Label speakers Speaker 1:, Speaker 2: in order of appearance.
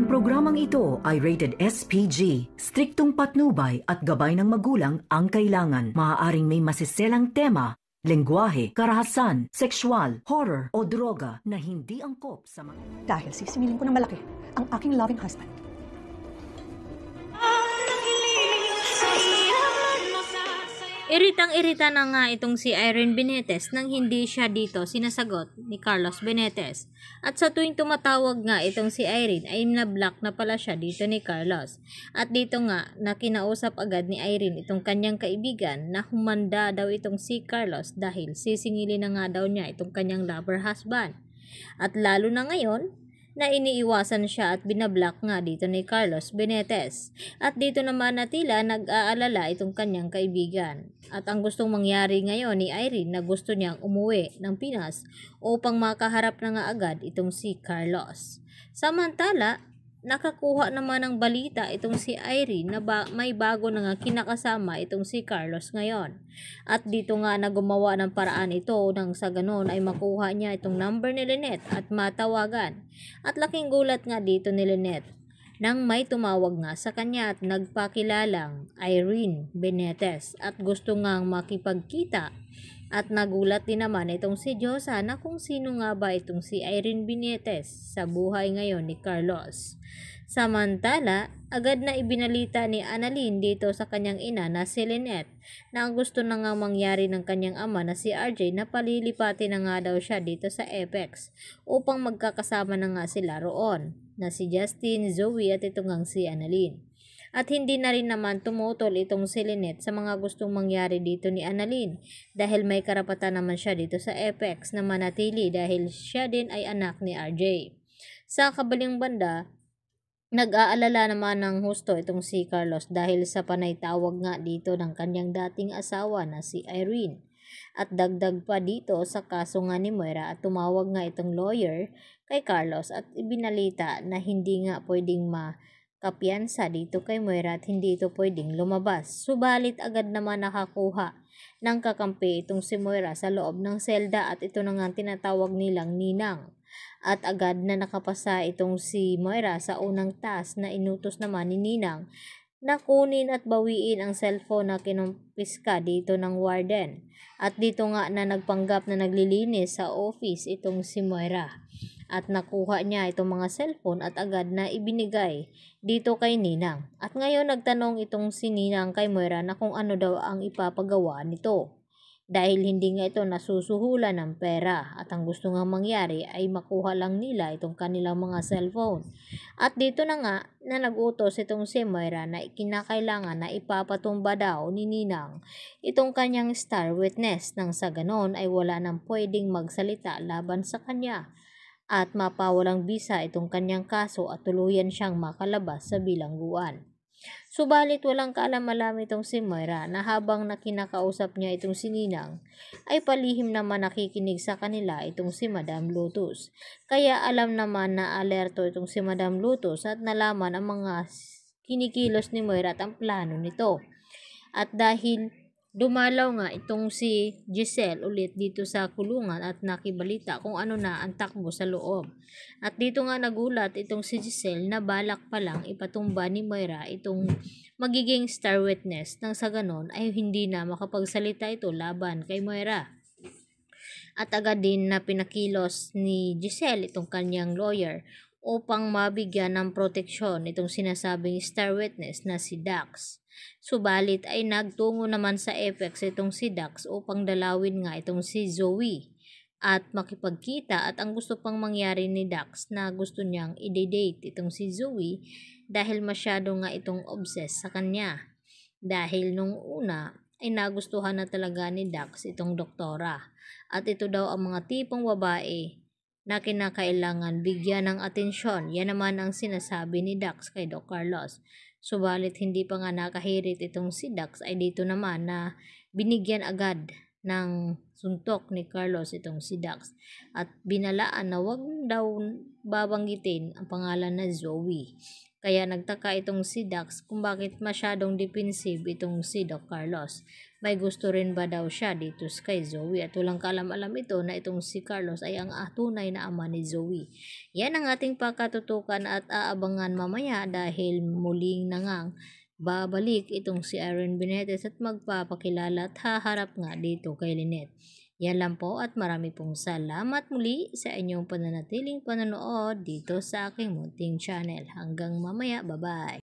Speaker 1: Ang programang ito ay rated SPG. Striktong patnubay at gabay ng magulang ang kailangan. Maaaring may masiselang tema, lengguwahe, karahasan, sexual, horror o droga na hindi angkop sa mga... Dahil sisingilin ko ng malaki ang aking loving husband Iritang-irita na nga itong si Irene Benetes nang hindi siya dito sinasagot ni Carlos Benetes. At sa tuwing tumatawag nga itong si Irene ay nablock na pala siya dito ni Carlos. At dito nga na kinausap agad ni Irene itong kanyang kaibigan na humanda daw itong si Carlos dahil sisingilin na nga daw niya itong kanyang lover husband. At lalo na ngayon na iniiwasan siya at binablock nga dito ni Carlos Benetes. At dito naman na tila nag-aalala itong kanyang kaibigan. At ang gustong mangyari ngayon ni Irene na gusto niyang umuwi ng Pinas upang makaharap na nga agad itong si Carlos. Samantala, nakakuha naman ng balita itong si Irene na ba- may bago na nga kinakasama itong si Carlos ngayon. At dito nga na gumawa ng paraan ito nang sa ganon ay makuha niya itong number ni Lynette at matawagan. At laking gulat nga dito ni Lynette nang may tumawag nga sa kanya at nagpakilalang Irene Benetes at gusto ngang makipagkita at nagulat din naman itong si Josa na kung sino nga ba itong si Irene Benitez sa buhay ngayon ni Carlos. Samantala, agad na ibinalita ni Annalyn dito sa kanyang ina na si Lynette na ang gusto na nga mangyari ng kanyang ama na si RJ na palilipati na nga daw siya dito sa Apex upang magkakasama na nga sila roon na si Justin, Zoe at itong ngang si Annalyn. At hindi na rin naman tumutol itong si Lynette sa mga gustong mangyari dito ni Annalyn dahil may karapatan naman siya dito sa Apex na manatili dahil siya din ay anak ni RJ. Sa kabaling banda, Nag-aalala naman ng husto itong si Carlos dahil sa panay tawag nga dito ng kanyang dating asawa na si Irene. At dagdag pa dito sa kaso nga ni Moira at tumawag nga itong lawyer kay Carlos at ibinalita na hindi nga pwedeng ma kapiyansa dito kay Moira at hindi ito pwedeng lumabas. Subalit agad naman nakakuha ng kakampi itong si Moira sa loob ng selda at ito na nga tinatawag nilang ninang. At agad na nakapasa itong si Moira sa unang task na inutos naman ni Ninang na kunin at bawiin ang cellphone na kinumpiska dito ng warden. At dito nga na nagpanggap na naglilinis sa office itong si Moira at nakuha niya itong mga cellphone at agad na ibinigay dito kay Ninang. At ngayon nagtanong itong si Ninang kay Moira na kung ano daw ang ipapagawa nito. Dahil hindi nga ito nasusuhulan ng pera at ang gusto nga mangyari ay makuha lang nila itong kanilang mga cellphone. At dito na nga na nagutos itong si Moira na ikinakailangan na ipapatumba daw ni Ninang itong kanyang star witness nang sa ganon ay wala nang pwedeng magsalita laban sa kanya at mapawalang visa itong kanyang kaso at tuluyan siyang makalabas sa bilangguan. Subalit walang kaalam-alam itong si Moira na habang nakinakausap niya itong sininang ay palihim naman nakikinig sa kanila itong si Madam Lotus. Kaya alam naman na alerto itong si Madam Lotus at nalaman ang mga kinikilos ni Moira at ang plano nito. At dahil Dumalaw nga itong si Giselle ulit dito sa kulungan at nakibalita kung ano na ang takbo sa loob. At dito nga nagulat itong si Giselle na balak pa lang ipatumba ni Moira itong magiging star witness nang sa ganon ay hindi na makapagsalita ito laban kay Moira. At agad din na pinakilos ni Giselle itong kanyang lawyer upang mabigyan ng proteksyon itong sinasabing star witness na si Dax. Subalit ay nagtungo naman sa FX itong si Dax upang dalawin nga itong si Zoe at makipagkita at ang gusto pang mangyari ni Dax na gusto niyang i-date itong si Zoe dahil masyado nga itong obsessed sa kanya. Dahil nung una ay nagustuhan na talaga ni Dax itong doktora at ito daw ang mga tipong babae na kinakailangan bigyan ng atensyon. Yan naman ang sinasabi ni Dax kay Doc Carlos. Subalit hindi pa nga nakahirit itong si Dax ay dito naman na binigyan agad ng suntok ni Carlos itong si Dax at binalaan na wag daw babanggitin ang pangalan na Zoe. Kaya nagtaka itong si Dax kung bakit masyadong defensive itong si Doc Carlos. May gusto rin ba daw siya dito kay Zoe at walang kalam-alam ito na itong si Carlos ay ang tunay na ama ni Zoe. Yan ang ating pakatutukan at aabangan mamaya dahil muling nangang babalik itong si Aaron Benitez at magpapakilala at haharap nga dito kay Lynette. Yan lang po at marami pong salamat muli sa inyong pananatiling panonood dito sa aking munting channel. Hanggang mamaya, bye-bye!